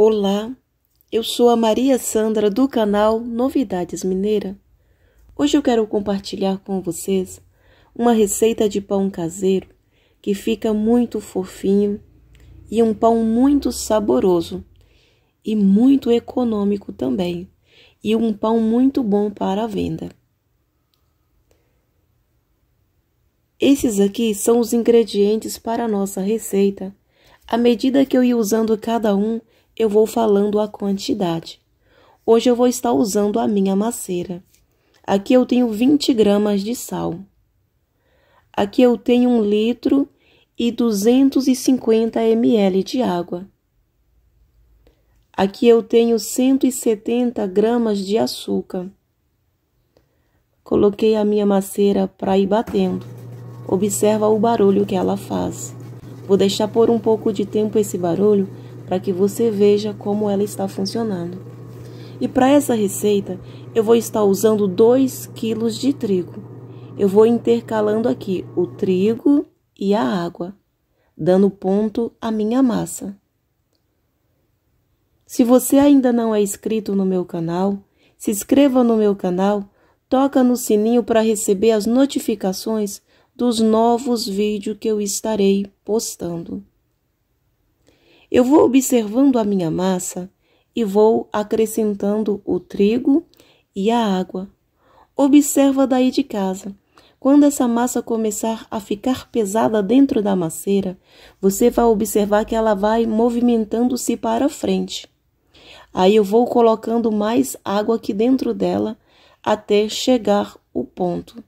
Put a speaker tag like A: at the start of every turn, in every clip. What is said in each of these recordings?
A: Olá, eu sou a Maria Sandra do canal Novidades Mineira. Hoje eu quero compartilhar com vocês uma receita de pão caseiro que fica muito fofinho e um pão muito saboroso e muito econômico também e um pão muito bom para a venda. Esses aqui são os ingredientes para a nossa receita. À medida que eu ia usando cada um, eu vou falando a quantidade. Hoje eu vou estar usando a minha maceira. Aqui eu tenho 20 gramas de sal. Aqui eu tenho 1 litro e 250 ml de água. Aqui eu tenho 170 gramas de açúcar. Coloquei a minha maceira para ir batendo. Observa o barulho que ela faz. Vou deixar por um pouco de tempo esse barulho para que você veja como ela está funcionando. E para essa receita, eu vou estar usando 2 kg de trigo. Eu vou intercalando aqui o trigo e a água, dando ponto à minha massa. Se você ainda não é inscrito no meu canal, se inscreva no meu canal, toca no sininho para receber as notificações dos novos vídeos que eu estarei postando. Eu vou observando a minha massa e vou acrescentando o trigo e a água. Observa daí de casa. Quando essa massa começar a ficar pesada dentro da maceira, você vai observar que ela vai movimentando-se para frente. Aí eu vou colocando mais água aqui dentro dela até chegar o ponto.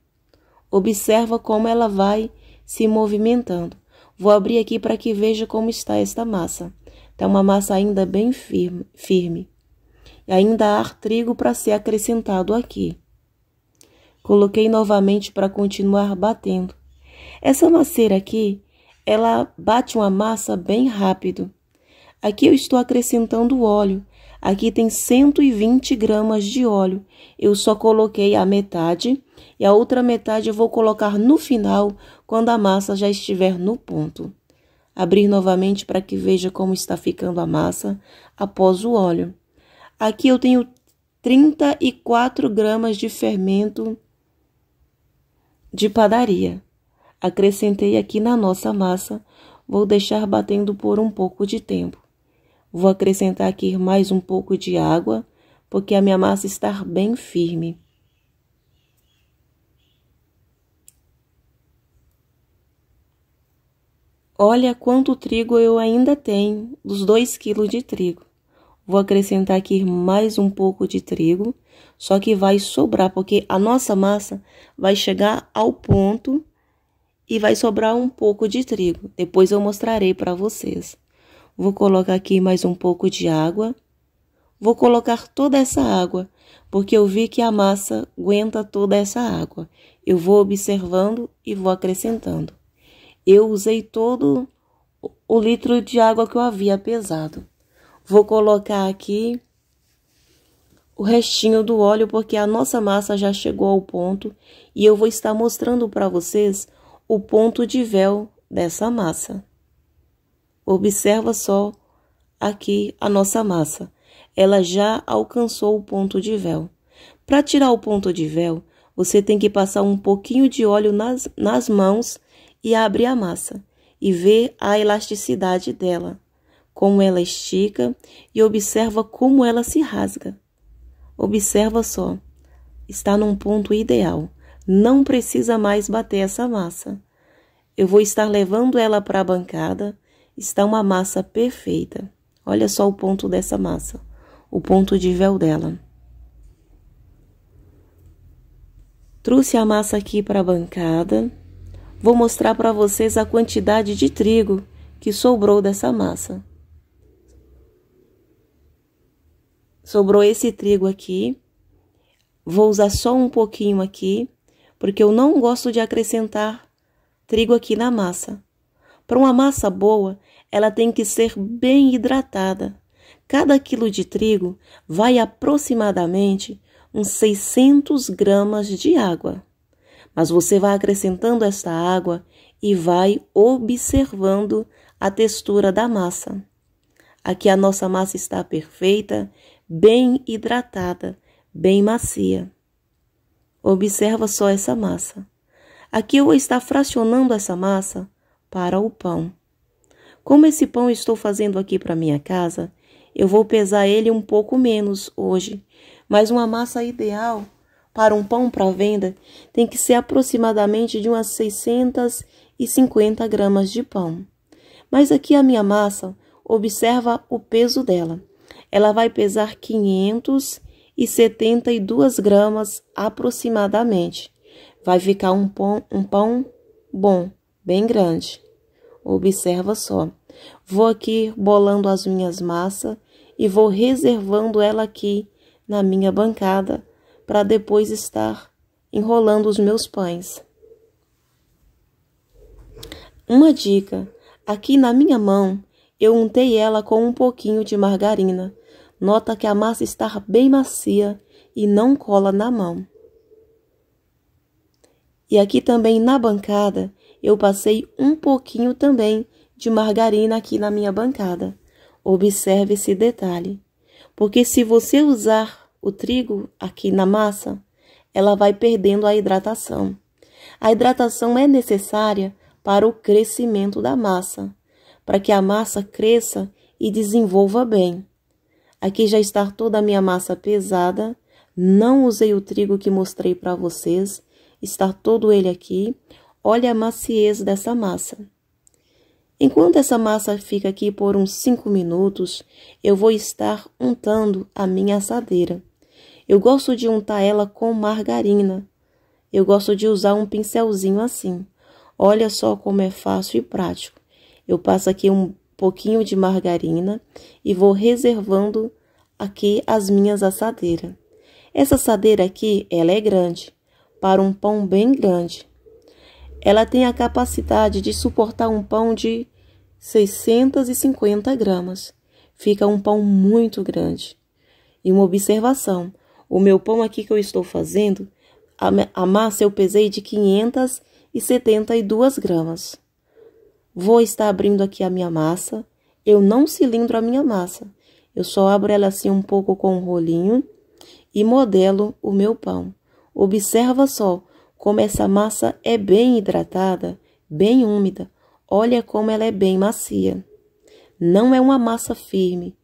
A: Observa como ela vai se movimentando. Vou abrir aqui para que veja como está esta massa. Está uma massa ainda bem firme. firme. E ainda há trigo para ser acrescentado aqui. Coloquei novamente para continuar batendo. Essa maceira aqui, ela bate uma massa bem rápido. Aqui eu estou acrescentando óleo, Aqui tem 120 gramas de óleo. Eu só coloquei a metade e a outra metade eu vou colocar no final, quando a massa já estiver no ponto. Abrir novamente para que veja como está ficando a massa após o óleo. Aqui eu tenho 34 gramas de fermento de padaria. Acrescentei aqui na nossa massa, vou deixar batendo por um pouco de tempo. Vou acrescentar aqui mais um pouco de água, porque a minha massa está bem firme. Olha quanto trigo eu ainda tenho, dos 2 kg de trigo. Vou acrescentar aqui mais um pouco de trigo, só que vai sobrar, porque a nossa massa vai chegar ao ponto e vai sobrar um pouco de trigo. Depois eu mostrarei para vocês. Vou colocar aqui mais um pouco de água. Vou colocar toda essa água, porque eu vi que a massa aguenta toda essa água. Eu vou observando e vou acrescentando. Eu usei todo o litro de água que eu havia pesado. Vou colocar aqui o restinho do óleo, porque a nossa massa já chegou ao ponto e eu vou estar mostrando para vocês o ponto de véu dessa massa. Observa só aqui a nossa massa. Ela já alcançou o ponto de véu. Para tirar o ponto de véu, você tem que passar um pouquinho de óleo nas, nas mãos e abrir a massa e ver a elasticidade dela, como ela estica e observa como ela se rasga. Observa só, está num ponto ideal. Não precisa mais bater essa massa. Eu vou estar levando ela para a bancada está uma massa perfeita. Olha só o ponto dessa massa, o ponto de véu dela. Trouxe a massa aqui para a bancada. Vou mostrar para vocês a quantidade de trigo que sobrou dessa massa. Sobrou esse trigo aqui. Vou usar só um pouquinho aqui, porque eu não gosto de acrescentar trigo aqui na massa. Para uma massa boa, ela tem que ser bem hidratada. Cada quilo de trigo vai aproximadamente uns 600 gramas de água. Mas você vai acrescentando esta água e vai observando a textura da massa. Aqui a nossa massa está perfeita, bem hidratada, bem macia. Observa só essa massa. Aqui eu vou estar fracionando essa massa para o pão. Como esse pão estou fazendo aqui para minha casa, eu vou pesar ele um pouco menos hoje, mas uma massa ideal para um pão para venda tem que ser aproximadamente de umas 650 gramas de pão. Mas aqui a minha massa, observa o peso dela. Ela vai pesar 572 gramas aproximadamente. Vai ficar um pão, um pão bom, bem grande. Observa só. Vou aqui bolando as minhas massas e vou reservando ela aqui na minha bancada para depois estar enrolando os meus pães. Uma dica: aqui na minha mão eu untei ela com um pouquinho de margarina. Nota que a massa está bem macia e não cola na mão. E aqui também na bancada eu passei um pouquinho também de margarina aqui na minha bancada. Observe esse detalhe, porque se você usar o trigo aqui na massa, ela vai perdendo a hidratação. A hidratação é necessária para o crescimento da massa, para que a massa cresça e desenvolva bem. Aqui já está toda a minha massa pesada, não usei o trigo que mostrei para vocês, está todo ele aqui. Olha a maciez dessa massa. Enquanto essa massa fica aqui por uns 5 minutos, eu vou estar untando a minha assadeira. Eu gosto de untar ela com margarina. Eu gosto de usar um pincelzinho assim. Olha só como é fácil e prático. Eu passo aqui um pouquinho de margarina e vou reservando aqui as minhas assadeiras. Essa assadeira aqui, ela é grande, para um pão bem grande. Ela tem a capacidade de suportar um pão de 650 gramas. Fica um pão muito grande. E uma observação: o meu pão aqui que eu estou fazendo, a massa eu pesei de 572 gramas. Vou estar abrindo aqui a minha massa. Eu não cilindro a minha massa. Eu só abro ela assim um pouco com um rolinho e modelo o meu pão. Observa só como essa massa é bem hidratada, bem úmida, olha como ela é bem macia. Não é uma massa firme,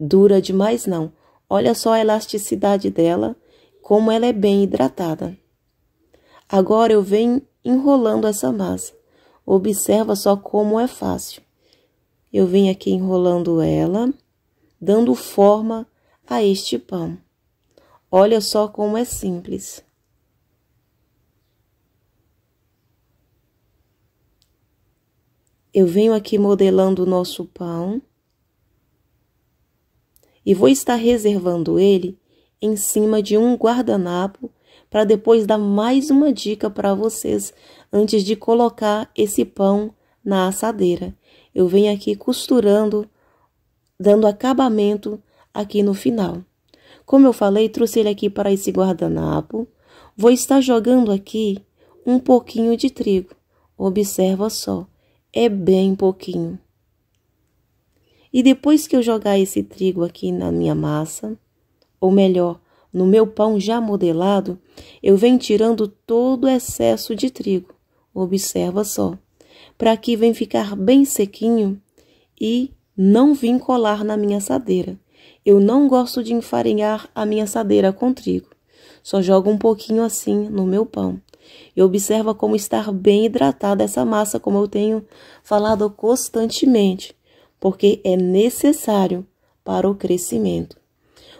A: dura demais não. Olha só a elasticidade dela, como ela é bem hidratada. Agora eu venho enrolando essa massa. Observa só como é fácil. Eu venho aqui enrolando ela, dando forma a este pão. Olha só como é simples. Eu venho aqui modelando o nosso pão e vou estar reservando ele em cima de um guardanapo para depois dar mais uma dica para vocês antes de colocar esse pão na assadeira. Eu venho aqui costurando, dando acabamento aqui no final. Como eu falei, trouxe ele aqui para esse guardanapo. Vou estar jogando aqui um pouquinho de trigo. Observa só é bem pouquinho. E depois que eu jogar esse trigo aqui na minha massa, ou melhor, no meu pão já modelado, eu venho tirando todo o excesso de trigo. Observa só. Para que vem ficar bem sequinho e não vim colar na minha assadeira. Eu não gosto de enfarinhar a minha assadeira com trigo. Só jogo um pouquinho assim no meu pão e observa como estar bem hidratada essa massa, como eu tenho falado constantemente, porque é necessário para o crescimento.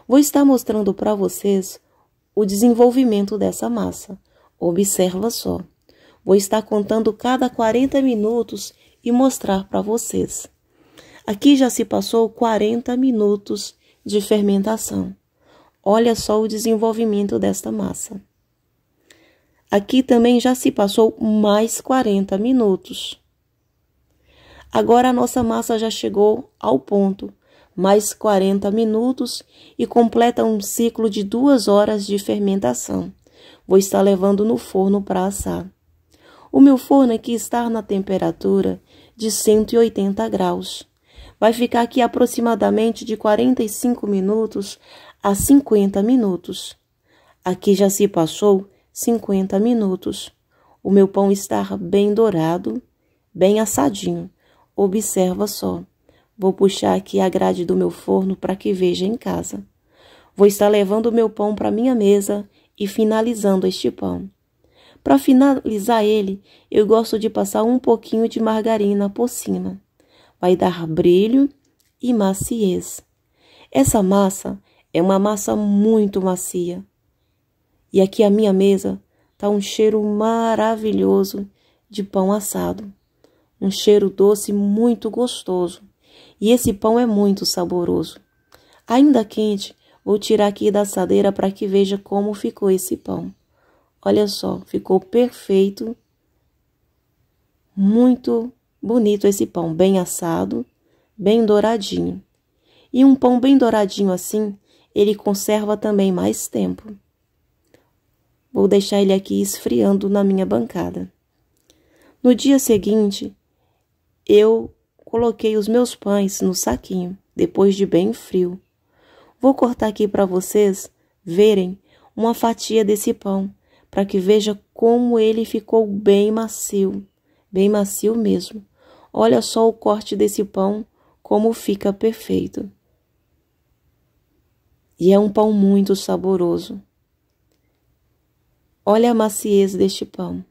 A: Vou estar mostrando para vocês o desenvolvimento dessa massa. Observa só. Vou estar contando cada 40 minutos e mostrar para vocês. Aqui já se passou 40 minutos de fermentação. Olha só o desenvolvimento desta massa. Aqui também já se passou mais 40 minutos. Agora a nossa massa já chegou ao ponto, mais 40 minutos e completa um ciclo de duas horas de fermentação. Vou estar levando no forno para assar. O meu forno aqui está na temperatura de 180 graus. Vai ficar aqui aproximadamente de 45 minutos a 50 minutos. Aqui já se passou 50 minutos. O meu pão está bem dourado, bem assadinho. Observa só. Vou puxar aqui a grade do meu forno para que veja em casa. Vou estar levando o meu pão para minha mesa e finalizando este pão. Para finalizar ele, eu gosto de passar um pouquinho de margarina por cima. Vai dar brilho e maciez. Essa massa é uma massa muito macia. E aqui à minha mesa está um cheiro maravilhoso de pão assado. Um cheiro doce muito gostoso. E esse pão é muito saboroso. Ainda quente, vou tirar aqui da assadeira para que veja como ficou esse pão. Olha só, ficou perfeito. Muito bonito esse pão, bem assado, bem douradinho. E um pão bem douradinho assim, ele conserva também mais tempo. Vou deixar ele aqui esfriando na minha bancada. No dia seguinte, eu coloquei os meus pães no saquinho, depois de bem frio. Vou cortar aqui para vocês verem uma fatia desse pão, para que veja como ele ficou bem macio, bem macio mesmo. Olha só o corte desse pão, como fica perfeito. E é um pão muito saboroso. Olha a maciez deste pão.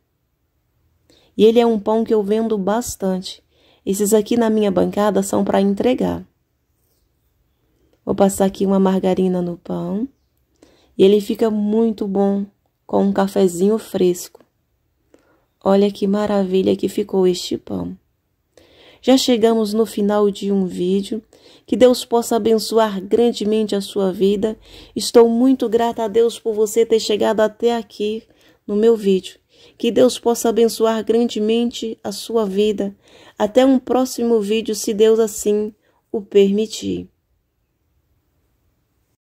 A: E ele é um pão que eu vendo bastante. Esses aqui na minha bancada são para entregar. Vou passar aqui uma margarina no pão. E ele fica muito bom com um cafezinho fresco. Olha que maravilha que ficou este pão. Já chegamos no final de um vídeo. Que Deus possa abençoar grandemente a sua vida. Estou muito grata a Deus por você ter chegado até aqui no meu vídeo. Que Deus possa abençoar grandemente a sua vida. Até um próximo vídeo, se Deus assim o permitir.